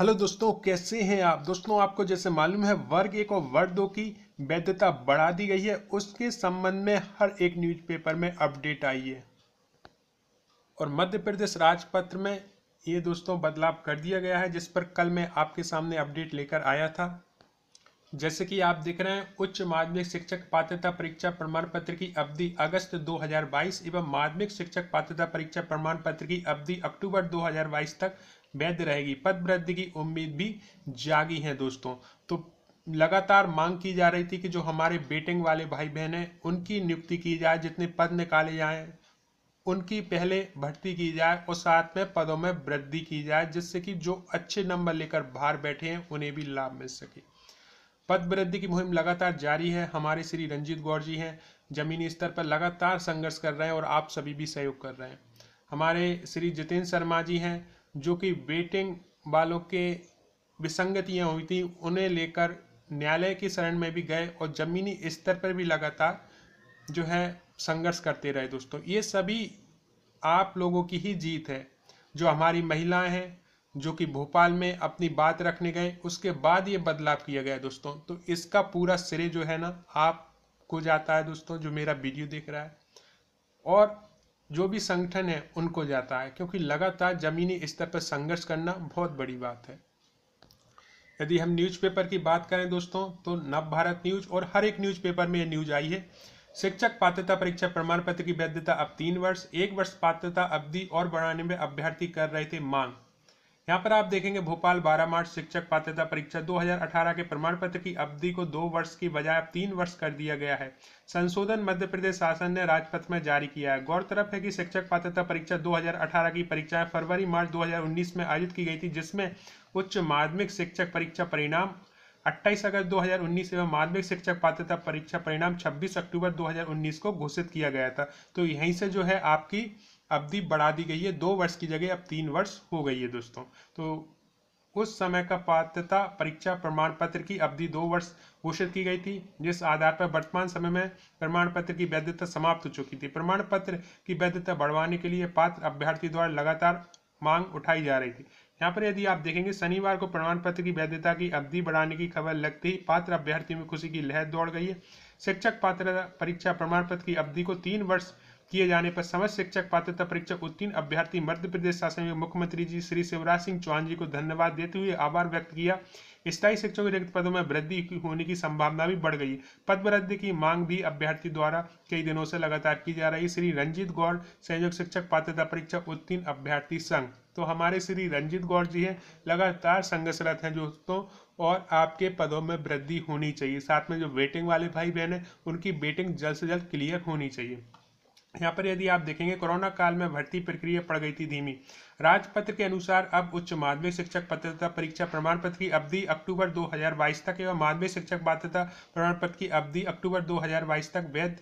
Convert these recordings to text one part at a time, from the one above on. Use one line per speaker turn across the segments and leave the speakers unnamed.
hello दोस्तों कैसे हैं आप दोस्तों आपको जैसे मालूम है वर्ग एक और वर्ग दो की वैधता बढ़ा दी गई है उसके संबंध में हर एक न्यूज़पेपर में अपडेट आई है और मध्य प्रदेश राजपत्र में ये दोस्तों बदलाव कर दिया गया है जिस पर कल मैं आपके सामने अपडेट लेकर आया था जैसे कि आप देख रहे हैं उच्च माध्यमिक शिक्षक पात्रता परीक्षा प्रमाण पत्र की अवधि अगस्त 2022 एवं माध्यमिक शिक्षक पात्रता परीक्षा प्रमाण पत्र की अवधि अक्टूबर 2022 तक वैध रहेगी पद वृद्धि की उम्मीद भी जागी है दोस्तों तो लगातार मांग की जा रही थी कि जो हमारे बेटिंग वाले भाई बहन हैं उनकी नियुक्ति की जाए जितने पद निकाले जाएं उनकी पहले भर्ती की जाए और साथ में पदों में वृद्धि की जाए जिससे कि जो अच्छे नंबर लेकर बाहर बैठे हैं उन्हें भी लाभ मिल सके पद वृद्धि की मुहिम लगातार जारी है हमारे श्री रंजीत गौर जी हैं जमीनी स्तर पर लगातार संघर्ष कर रहे हैं और आप सभी भी सहयोग कर रहे हैं हमारे श्री जितेंद्र शर्मा जी हैं जो कि वेटिंग वालों के विसंगतियाँ हुई थी उन्हें लेकर न्यायालय की शरण में भी गए और ज़मीनी स्तर पर भी लगातार जो है संघर्ष करते रहे दोस्तों ये सभी आप लोगों की ही जीत है जो हमारी महिलाएं हैं जो कि भोपाल में अपनी बात रखने गए उसके बाद ये बदलाव किया गया दोस्तों तो इसका पूरा श्रेय जो है ना आपको जाता है दोस्तों जो मेरा वीडियो देख रहा है और जो भी संगठन है उनको जाता है क्योंकि लगातार ज़मीनी स्तर पर संघर्ष करना बहुत बड़ी बात है यदि हम न्यूज़पेपर की बात करें दोस्तों तो नव भारत न्यूज़ और हर एक न्यूज़पेपर में यह न्यूज़ आई है शिक्षक पात्रता परीक्षा प्रमाण पत्र की वैधता अब तीन वर्ष एक वर्ष पात्रता अवधि और बढ़ाने में अभ्यर्थी कर रहे थे मांग यहाँ पर आप देखेंगे भोपाल 12 मार्च शिक्षक पात्रता परीक्षा 2018 के प्रमाण पत्र की अवधि को दो वर्ष की बजाय अब तीन वर्ष कर दिया गया है संशोधन मध्य प्रदेश शासन ने राजपथ में जारी किया है गौरतलब है कि शिक्षक पात्रता परीक्षा 2018 की परीक्षाएं फरवरी मार्च 2019 में आयोजित की गई थी जिसमें उच्च माध्यमिक शिक्षक परीक्षा परिणाम अट्ठाईस अगस्त दो एवं माध्यमिक शिक्षक पात्रता परीक्षा परिणाम छब्बीस अक्टूबर दो को घोषित किया गया था तो यहीं से जो है आपकी अवधि बढ़ा दी गई है दो वर्ष की जगह अब तीन वर्ष हो गई है दोस्तों तो उस समय का पात्रता परीक्षा प्रमाण पत्र की अवधि दो वर्ष घोषित की गई थी जिस आधार पर वर्तमान समय में प्रमाण पत्र की वैधता समाप्त हो चुकी थी प्रमाण पत्र की वैधता बढ़वाने के लिए पात्र अभ्यर्थी द्वारा लगातार मांग उठाई जा रही थी यहाँ पर यदि आप देखेंगे शनिवार को प्रमाण पत्र की वैधता की अवधि बढ़ाने की खबर लगते ही पात्र अभ्यर्थियों में खुशी की लहर दौड़ गई है शिक्षक पात्रता परीक्षा प्रमाण पत्र की अवधि को तीन वर्ष किए जाने पर समस्त शिक्षक पात्रता परीक्षा उत्तीर्ण अभ्यर्थी मध्य प्रदेश शासन के मुख्यमंत्री जी श्री शिवराज सिंह चौहान जी को धन्यवाद देते हुए आभार व्यक्त किया स्थायी शिक्षकों के रिक्त पदों में वृद्धि होने की संभावना भी बढ़ गई पद वृद्धि की मांग भी अभ्यर्थी द्वारा कई दिनों से लगातार की जा रही श्री रंजीत गौड़ संयोग शिक्षक पात्रता परीक्षा उत्तीर्ण अभ्यर्थी संघ तो हमारे श्री रंजीत गौर जी हैं लगातार संघर्षरत हैं दोस्तों और आपके पदों में वृद्धि होनी चाहिए साथ में जो वेटिंग वाले भाई बहन हैं उनकी वेटिंग जल्द से जल्द क्लियर होनी चाहिए यहाँ पर यदि आप देखेंगे कोरोना काल में भर्ती प्रक्रिया पड़ गई थी धीमी राजपत्र के अनुसार अब उच्च माध्यमिक शिक्षक पात्रता परीक्षा प्रमाण पत्र की अवधि अक्टूबर 2022 तक एवं माध्यमिक शिक्षक पात्रता प्रमाण पत्र की अवधि अक्टूबर 2022 तक वैध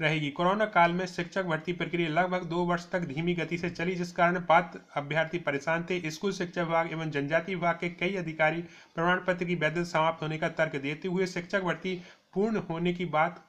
रहेगी कोरोना काल में शिक्षक भर्ती प्रक्रिया लगभग दो वर्ष तक धीमी गति से चली जिस कारण पात्र अभ्यर्थी परेशान थे स्कूल शिक्षा विभाग एवं जनजाति विभाग के कई अधिकारी प्रमाण पत्र की वैधता समाप्त होने का तर्क देते हुए शिक्षक भर्ती पूर्ण होने की बात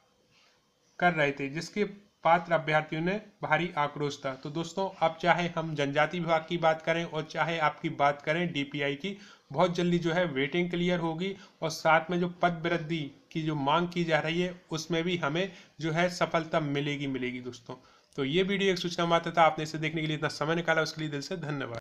कर रहे थे जिसके पात्र अभ्यर्थियों ने भारी आक्रोश था तो दोस्तों अब चाहे हम जनजाति विभाग की बात करें और चाहे आपकी बात करें डीपीआई की बहुत जल्दी जो है वेटिंग क्लियर होगी और साथ में जो पद वृद्धि की जो मांग की जा रही है उसमें भी हमें जो है सफलता मिलेगी मिलेगी दोस्तों तो ये वीडियो एक सूचना मात्र था आपने इसे देखने के लिए इतना समय निकाला उसके लिए दिल से धन्यवाद